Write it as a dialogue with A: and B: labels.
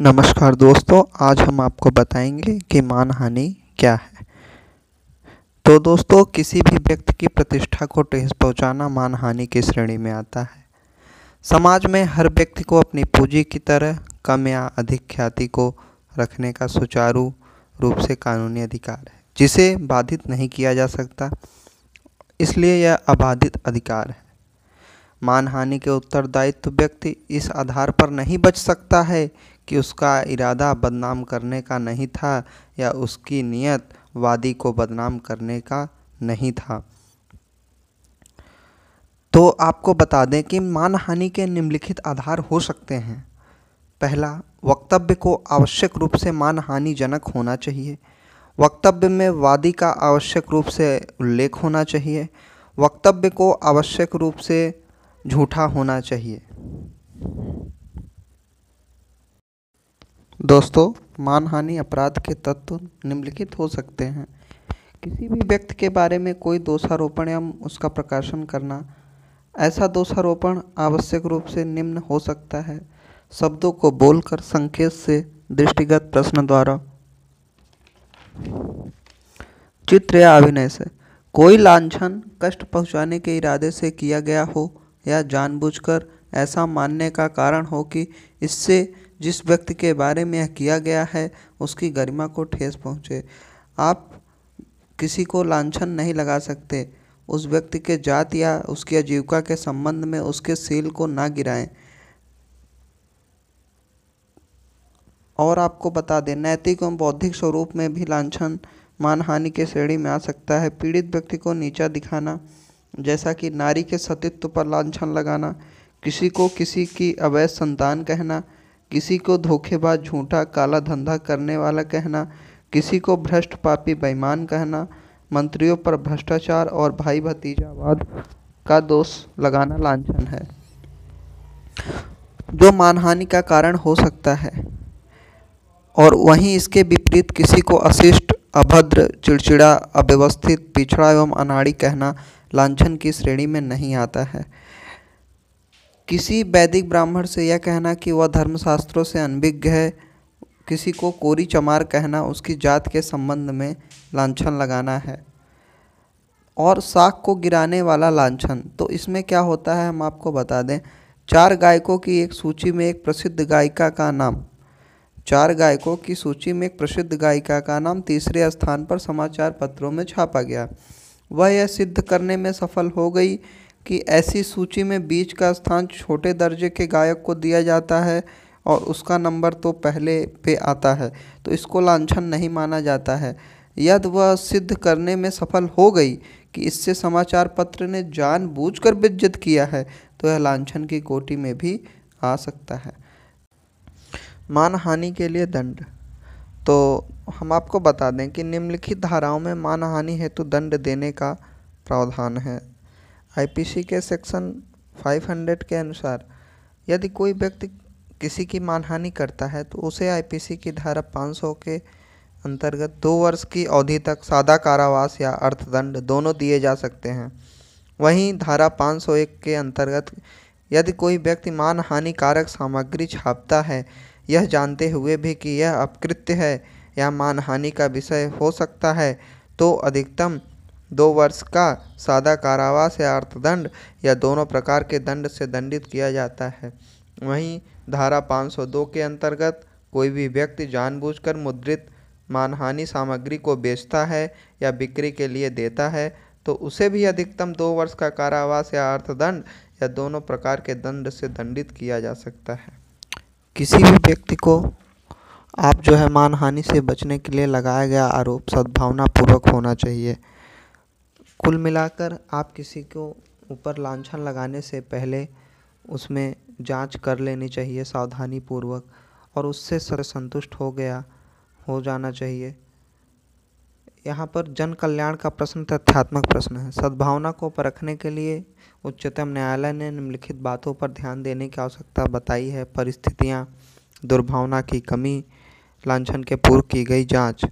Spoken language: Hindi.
A: नमस्कार दोस्तों आज हम आपको बताएंगे कि मानहानि क्या है तो दोस्तों किसी भी व्यक्ति की प्रतिष्ठा को ठेस पहुंचाना मानहानि की श्रेणी में आता है समाज में हर व्यक्ति को अपनी पूंजी की तरह कम या अधिक ख्याति को रखने का सुचारू रूप से कानूनी अधिकार है जिसे बाधित नहीं किया जा सकता इसलिए यह अबाधित अधिकार है मानहानि के उत्तरदायित्व व्यक्ति इस आधार पर नहीं बच सकता है कि उसका इरादा बदनाम करने का नहीं था या उसकी नियत वादी को बदनाम करने का नहीं था तो आपको बता दें कि मानहानि के निम्नलिखित आधार हो सकते हैं पहला वक्तव्य को आवश्यक रूप से मानहानिजनक होना चाहिए वक्तव्य में वादी का आवश्यक रूप से उल्लेख होना चाहिए वक्तव्य को आवश्यक रूप से झूठा होना चाहिए दोस्तों मानहानि अपराध के तत्व निम्नलिखित हो सकते हैं किसी भी व्यक्ति के बारे में कोई दोषारोपण या उसका प्रकाशन करना ऐसा दोषारोपण आवश्यक रूप से निम्न हो सकता है शब्दों को बोलकर संकेत से दृष्टिगत प्रश्न द्वारा चित्र या अभिनय से कोई लाछन कष्ट पहुंचाने के इरादे से किया गया हो या जानबूझकर ऐसा मानने का कारण हो कि इससे जिस व्यक्ति के बारे में यह किया गया है उसकी गरिमा को ठेस पहुँचे आप किसी को लांछन नहीं लगा सकते उस व्यक्ति के जात या उसकी आजीविका के संबंध में उसके सील को ना गिराएं और आपको बता दें नैतिक एवं बौद्धिक स्वरूप में भी लांछन मानहानि के श्रेणी में आ सकता है पीड़ित व्यक्ति को नीचा दिखाना जैसा कि नारी के सतीत्व पर लांछन लगाना किसी को किसी की अवैध संतान कहना किसी को धोखेबाज झूठा काला धंधा करने वाला कहना किसी को भ्रष्ट पापी बेईमान कहना मंत्रियों पर भ्रष्टाचार और भाई भतीजावाद का दोष लगाना लाछन है जो मानहानि का कारण हो सकता है और वहीं इसके विपरीत किसी को अशिष्ट अभद्र चिड़चिड़ा अव्यवस्थित पिछड़ा एवं अनाड़ी कहना लाछन की श्रेणी में नहीं आता है किसी वैदिक ब्राह्मण से यह कहना कि वह धर्मशास्त्रों से अनभिज्ञ है किसी को कोरी चमार कहना उसकी जात के संबंध में लांछन लगाना है और साख को गिराने वाला लांछन तो इसमें क्या होता है हम आपको बता दें चार गायकों की एक सूची में एक प्रसिद्ध गायिका का नाम चार गायकों की सूची में एक प्रसिद्ध गायिका का नाम तीसरे स्थान पर समाचार पत्रों में छापा गया वह यह सिद्ध करने में सफल हो गई कि ऐसी सूची में बीच का स्थान छोटे दर्जे के गायक को दिया जाता है और उसका नंबर तो पहले पे आता है तो इसको लाछन नहीं माना जाता है यद वह सिद्ध करने में सफल हो गई कि इससे समाचार पत्र ने जानबूझकर बिज्जत किया है तो यह लाछन की कोटि में भी आ सकता है मानहानि के लिए दंड तो हम आपको बता दें कि निम्नलिखित धाराओं में मानहानि हेतु दंड देने का प्रावधान है आईपीसी के सेक्शन 500 के अनुसार यदि कोई व्यक्ति किसी की मानहानि करता है तो उसे आईपीसी की धारा 500 के अंतर्गत दो वर्ष की अवधि तक सादा कारावास या अर्थदंड दोनों दिए जा सकते हैं वहीं धारा 501 के अंतर्गत यदि कोई व्यक्ति मानहानिकारक सामग्री छापता है यह जानते हुए भी कि यह अपकृत्य है या मानहानि का विषय हो सकता है तो अधिकतम दो वर्ष का सादा कारावास या अर्थदंड या दोनों प्रकार के दंड से दंडित किया जाता है वहीं धारा 502 के अंतर्गत कोई भी व्यक्ति जानबूझकर मुद्रित मानहानि सामग्री को बेचता है या बिक्री के लिए देता है तो उसे भी अधिकतम दो वर्ष का कारावास या अर्थदंड या दोनों प्रकार के दंड से दंडित किया जा सकता है किसी भी व्यक्ति को आप जो है मानहानि से बचने के लिए लगाया गया आरोप सद्भावनापूर्वक होना चाहिए कुल मिलाकर आप किसी को ऊपर लांछन लगाने से पहले उसमें जांच कर लेनी चाहिए सावधानीपूर्वक और उससे सर संतुष्ट हो गया हो जाना चाहिए यहाँ पर जन कल्याण का प्रश्न तथ्यात्मक प्रश्न है सद्भावना को परखने के लिए उच्चतम न्यायालय ने निम्नलिखित बातों पर ध्यान देने की आवश्यकता बताई है परिस्थितियाँ दुर्भावना की कमी लांछन के पूर्व की गई जांच